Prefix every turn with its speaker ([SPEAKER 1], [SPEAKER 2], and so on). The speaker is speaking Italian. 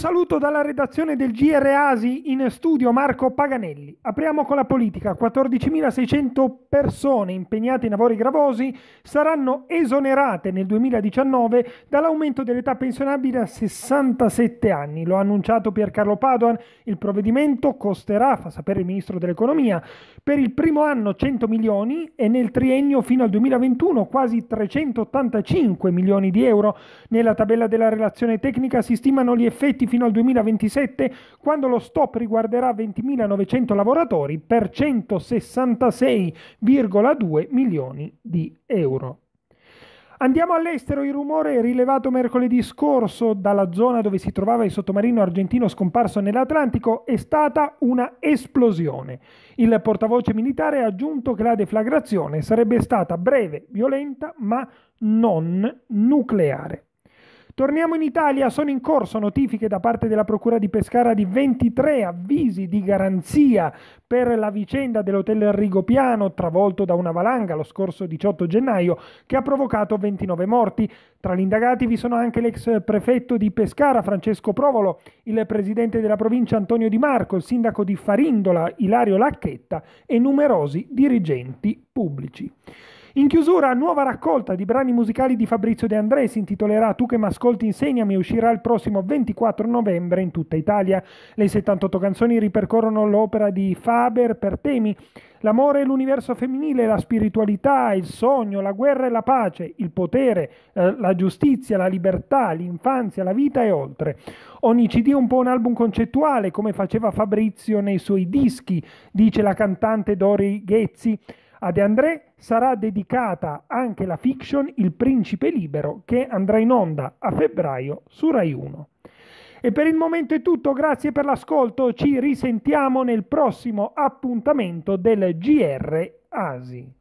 [SPEAKER 1] Un saluto dalla redazione del GR Asi in studio Marco Paganelli. Apriamo con la politica. 14.600 persone impegnate in lavori gravosi saranno esonerate nel 2019 dall'aumento dell'età pensionabile a 67 anni. Lo ha annunciato Piercarlo Padoan. Il provvedimento costerà, fa sapere il Ministro dell'Economia, per il primo anno 100 milioni e nel triennio fino al 2021 quasi 385 milioni di euro. Nella tabella della relazione tecnica si stimano gli effetti fino al 2027, quando lo stop riguarderà 20.900 lavoratori per 166,2 milioni di euro. Andiamo all'estero, il rumore rilevato mercoledì scorso dalla zona dove si trovava il sottomarino argentino scomparso nell'Atlantico è stata una esplosione. Il portavoce militare ha aggiunto che la deflagrazione sarebbe stata breve, violenta, ma non nucleare. Torniamo in Italia, sono in corso notifiche da parte della Procura di Pescara di 23 avvisi di garanzia per la vicenda dell'hotel Rigopiano travolto da una valanga lo scorso 18 gennaio che ha provocato 29 morti. Tra gli indagati vi sono anche l'ex prefetto di Pescara Francesco Provolo, il presidente della provincia Antonio Di Marco, il sindaco di Farindola Ilario Lacchetta e numerosi dirigenti pubblici. In chiusura, nuova raccolta di brani musicali di Fabrizio De André si intitolerà Tu che m'ascolti insegnami e uscirà il prossimo 24 novembre in tutta Italia. Le 78 canzoni ripercorrono l'opera di Faber per temi l'amore e l'universo femminile, la spiritualità, il sogno, la guerra e la pace, il potere, eh, la giustizia, la libertà, l'infanzia, la vita e oltre. Ogni CD è un po' un album concettuale, come faceva Fabrizio nei suoi dischi, dice la cantante Dori Ghezzi. A De André sarà dedicata anche la fiction Il Principe Libero che andrà in onda a febbraio su Rai 1. E per il momento è tutto, grazie per l'ascolto, ci risentiamo nel prossimo appuntamento del GR Asi.